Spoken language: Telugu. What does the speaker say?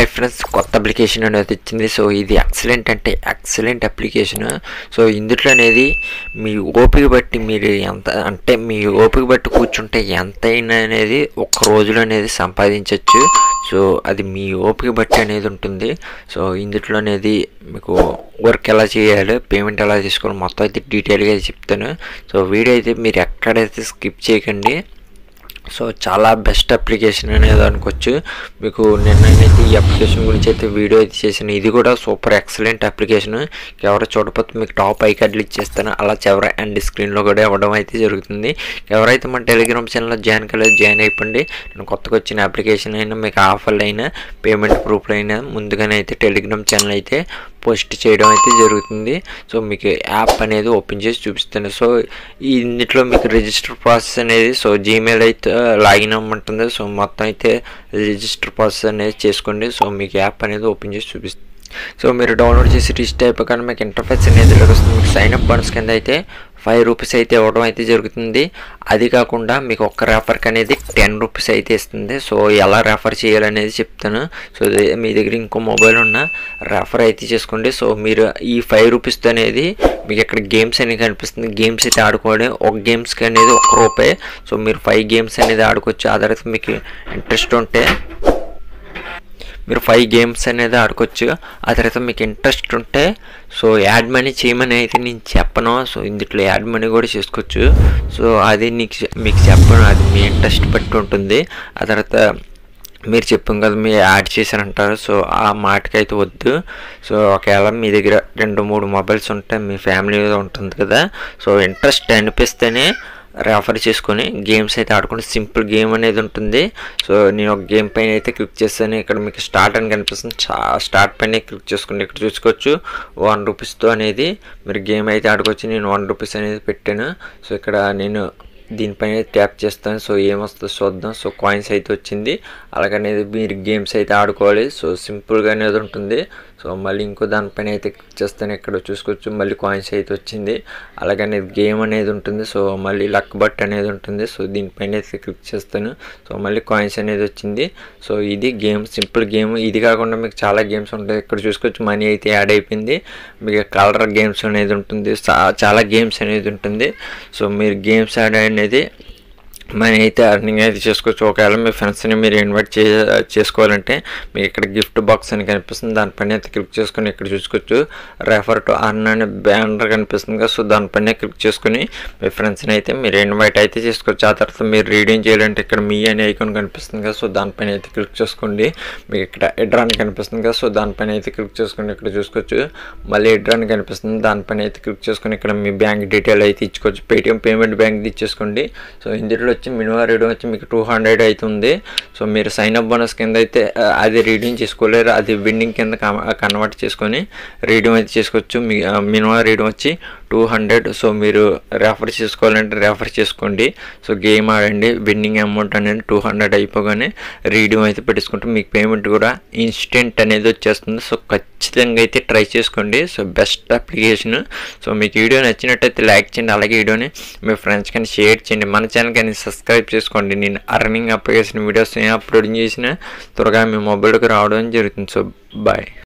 హాయ్ ఫ్రెండ్స్ కొత్త అప్లికేషన్ అనేది ఇచ్చింది సో ఇది ఎక్సలెంట్ అంటే ఎక్సలెంట్ అప్లికేషన్ సో ఇందులో అనేది మీ ఓపిక బట్టి మీరు ఎంత అంటే మీ ఓపిక బట్టి కూర్చుంటే ఎంతైనా అనేది ఒక రోజులో అనేది సంపాదించవచ్చు సో అది మీ ఓపిక బట్టి అనేది ఉంటుంది సో ఇందుట్లో అనేది మీకు వర్క్ ఎలా చేయాలి పేమెంట్ ఎలా తీసుకోవాలి మొత్తం అయితే డీటెయిల్గా చెప్తాను సో వీడియో అయితే మీరు ఎక్కడైతే స్కిప్ చేయకండి సో చాలా బెస్ట్ అప్లికేషన్ అనేది అనుకోవచ్చు మీకు నిన్న ఈ అప్లికేషన్ గురించి అయితే వీడియో అయితే చేశాను ఇది కూడా సూపర్ ఎక్సలెంట్ అప్లికేషన్ ఎవరో చూడకపోతే మీకు టాప్ ఐ కార్డులు ఇచ్చేస్తాను అలా చివర అండ్ స్క్రీన్లో కూడా ఇవ్వడం అయితే జరుగుతుంది ఎవరైతే మన టెలిగ్రామ్ ఛానల్లో జాయిన్ కాలేదు జాయిన్ అయిపోండి నేను కొత్తగా వచ్చిన అప్లికేషన్ అయినా మీకు ఆఫర్లు అయినా పేమెంట్ ప్రూఫ్లు అయినా ముందుగానే అయితే టెలిగ్రామ్ ఛానల్ అయితే పోస్ట్ చేయడం అయితే జరుగుతుంది సో మీకు యాప్ అనేది ఓపెన్ చేసి చూపిస్తుంది సో ఇందులో మీకు రిజిస్టర్ ప్రాసెస్ అనేది సో జీమెయిల్ అయితే లాగిన్ అవ్వమంటుంది సో మొత్తం అయితే రిజిస్టర్ ప్రాసెస్ అనేది చేసుకోండి సో మీకు యాప్ అనేది ఓపెన్ చేసి చూపిస్తుంది సో మీరు డౌన్లోడ్ చేసి రిజిస్టర్ అయిపోయి మీకు ఇంటర్ఫేస్ అనేది వస్తుంది మీకు సైన్ అప్ కింద అయితే ఫైవ్ రూపీస్ అయితే ఇవ్వడం అయితే జరుగుతుంది అది కాకుండా మీకు ఒక్క రెఫర్కి అనేది టెన్ రూపీస్ అయితే ఇస్తుంది సో ఎలా రెఫర్ చేయాలనేది చెప్తాను సో మీ దగ్గర ఇంకో మొబైల్ ఉన్న రెఫర్ అయితే చేసుకోండి సో మీరు ఈ ఫైవ్ రూపీస్తో అనేది మీకు ఇక్కడ గేమ్స్ అనేది కనిపిస్తుంది గేమ్స్ అయితే ఆడుకోవడం ఒక గేమ్స్కి అనేది ఒక రూపాయి సో మీరు ఫైవ్ గేమ్స్ అనేది ఆడుకోవచ్చు ఆ తర్వాత మీకు ఇంట్రెస్ట్ ఉంటే మీరు ఫైవ్ గేమ్స్ అనేది ఆడుకోవచ్చు ఆ తర్వాత మీకు ఇంట్రెస్ట్ ఉంటే సో యాడ్ మనీ చేయమని అయితే నేను చెప్పను సో ఇందులో యాడ్ మనీ కూడా చేసుకోవచ్చు సో అది నీకు మీకు చెప్పను అది మీ ఇంట్రెస్ట్ బట్టి ఉంటుంది ఆ తర్వాత మీరు చెప్పాం కదా మీరు యాడ్ చేశారంటారు సో ఆ మాటకైతే వద్దు సో ఒకవేళ మీ దగ్గర రెండు మూడు మొబైల్స్ ఉంటే మీ ఫ్యామిలీ ఉంటుంది కదా సో ఇంట్రెస్ట్ అనిపిస్తేనే రెఫర్ చేసుకొని గేమ్స్ అయితే ఆడుకుంటే సింపుల్ గేమ్ అనేది ఉంటుంది సో నేను ఒక గేమ్ పైన అయితే క్లిక్ చేస్తాను ఇక్కడ మీకు స్టార్ట్ అని కనిపిస్తుంది స్టార్ట్ పైన క్లిక్ చేసుకోండి ఇక్కడ చూసుకోవచ్చు వన్ రూపీస్తో అనేది మీరు గేమ్ అయితే ఆడుకోవచ్చు నేను వన్ రూపీస్ అనేది పెట్టాను సో ఇక్కడ నేను దీనిపైన ట్యాప్ చేస్తాను సో ఏమొస్తుందో చూద్దాం సో కాయిన్స్ అయితే వచ్చింది అలాగనే మీరు గేమ్స్ అయితే ఆడుకోవాలి సో సింపుల్గా అనేది ఉంటుంది సో మళ్ళీ ఇంకో దానిపైన అయితే క్లిక్ చేస్తాను ఇక్కడ చూసుకోవచ్చు మళ్ళీ కాయిన్స్ అయితే వచ్చింది అలాగనే గేమ్ అనేది ఉంటుంది సో మళ్ళీ లక్ బట్ అనేది ఉంటుంది సో దీనిపైన అయితే క్లిక్ చేస్తాను సో మళ్ళీ కాయిన్స్ అనేది వచ్చింది సో ఇది గేమ్ సింపుల్ గేమ్ ఇది కాకుండా మీకు చాలా గేమ్స్ ఉంటాయి ఇక్కడ చూసుకోవచ్చు మనీ అయితే యాడ్ అయిపోయింది మీకు కలర్ గేమ్స్ అనేది ఉంటుంది చాలా గేమ్స్ అనేది ఉంటుంది సో మీరు గేమ్స్ అయిన అనేది మనీ అయితే అర్నింగ్ అయితే చేసుకోవచ్చు ఒకవేళ మీ ఫ్రెండ్స్ని మీరు ఇన్వైట్ చే చేసుకోవాలంటే మీకు ఇక్కడ గిఫ్ట్ బాక్స్ అని కనిపిస్తుంది దానిపైన అయితే క్లిక్ చేసుకుని ఇక్కడ చూసుకోవచ్చు రెఫర్ టు అర్న్ అనే బ్యానర్ కనిపిస్తుంది కదా సో దానిపైన క్లిక్ చేసుకుని మీ ఫ్రెండ్స్ని అయితే మీరు ఇన్వైట్ అయితే చేసుకోవచ్చు ఆ తర్వాత మీరు రీడింగ్ చేయాలంటే ఇక్కడ మీ అనే ఐకాన్ కనిపిస్తుంది కదా సో దానిపైన అయితే క్లిక్ చేసుకోండి మీకు ఇక్కడ ఎడ్రాన్ అని కనిపిస్తుంది కదా సో దానిపైన అయితే క్లిక్ చేసుకోండి ఇక్కడ చూసుకోవచ్చు మళ్ళీ ఎడ్రాన్ అని కనిపిస్తుంది దానిపైన అయితే క్లిక్ చేసుకుని ఇక్కడ మీ బ్యాంక్ డీటెయిల్ అయితే ఇచ్చుకోవచ్చు పేటిఎం పేమెంట్ బ్యాంక్ ఇచ్చేసుకోండి సో ఇందులో వచ్చి మినిమం రీడింగ్ వచ్చి మీకు టూ హండ్రెడ్ అవుతుంది సో మీరు సైన్ అప్ బోనస్ కింద అయితే అది రీడింగ్ చేసుకోలేరు అది విన్నింగ్ కింద కన్వర్ట్ చేసుకొని రీడింగ్ అయితే చేసుకోవచ్చు మినిమం రీడింగ్ వచ్చి టూ హండ్రెడ్ సో మీరు రెఫర్ చేసుకోవాలంటే రెఫర్ చేసుకోండి సో గేమ్ ఆడండి విన్నింగ్ అమౌంట్ అనేది టూ హండ్రెడ్ అయిపోగానే రీడియం అయితే పెట్టేసుకుంటే మీకు పేమెంట్ కూడా ఇన్స్టెంట్ అనేది వచ్చేస్తుంది సో ఖచ్చితంగా అయితే ట్రై చేసుకోండి సో బెస్ట్ అప్లికేషన్ సో మీకు వీడియో నచ్చినట్టయితే లైక్ చేయండి అలాగే వీడియోని మీ ఫ్రెండ్స్ కానీ షేర్ చేయండి మన ఛానల్ కానీ సబ్స్క్రైబ్ చేసుకోండి నేను అర్నింగ్ అప్లికేషన్ వీడియోస్ ఏం అప్లోడ్ చేసినా త్వరగా మీ మొబైల్కి రావడం జరుగుతుంది సో బాయ్